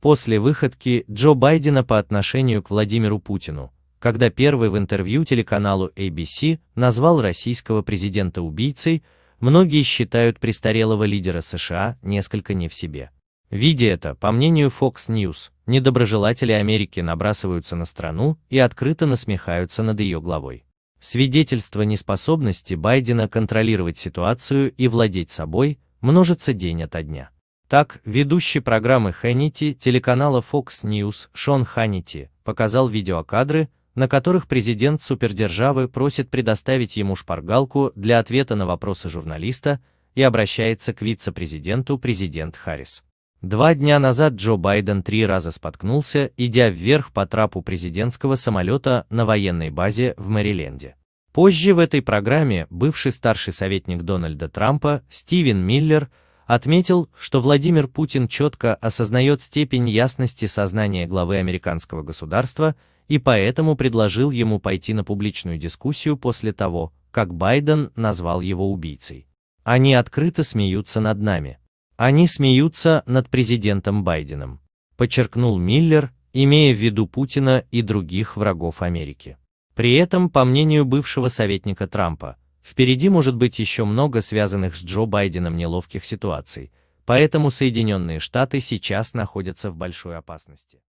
после выходки Джо Байдена по отношению к Владимиру Путину, когда первый в интервью телеканалу ABC назвал российского президента убийцей, многие считают престарелого лидера США несколько не в себе. Видя это, по мнению Fox News, недоброжелатели Америки набрасываются на страну и открыто насмехаются над ее главой. Свидетельство неспособности Байдена контролировать ситуацию и владеть собой множится день ото дня. Так, ведущий программы Хэннити телеканала Fox News Шон Ханити показал видеокадры, на которых президент супердержавы просит предоставить ему шпаргалку для ответа на вопросы журналиста и обращается к вице-президенту президент Харрис. Два дня назад Джо Байден три раза споткнулся, идя вверх по трапу президентского самолета на военной базе в Мэриленде. Позже в этой программе бывший старший советник Дональда Трампа Стивен Миллер отметил, что Владимир Путин четко осознает степень ясности сознания главы американского государства и поэтому предложил ему пойти на публичную дискуссию после того, как Байден назвал его убийцей. Они открыто смеются над нами. Они смеются над президентом Байденом, подчеркнул Миллер, имея в виду Путина и других врагов Америки. При этом, по мнению бывшего советника Трампа, Впереди может быть еще много связанных с Джо Байденом неловких ситуаций, поэтому Соединенные Штаты сейчас находятся в большой опасности.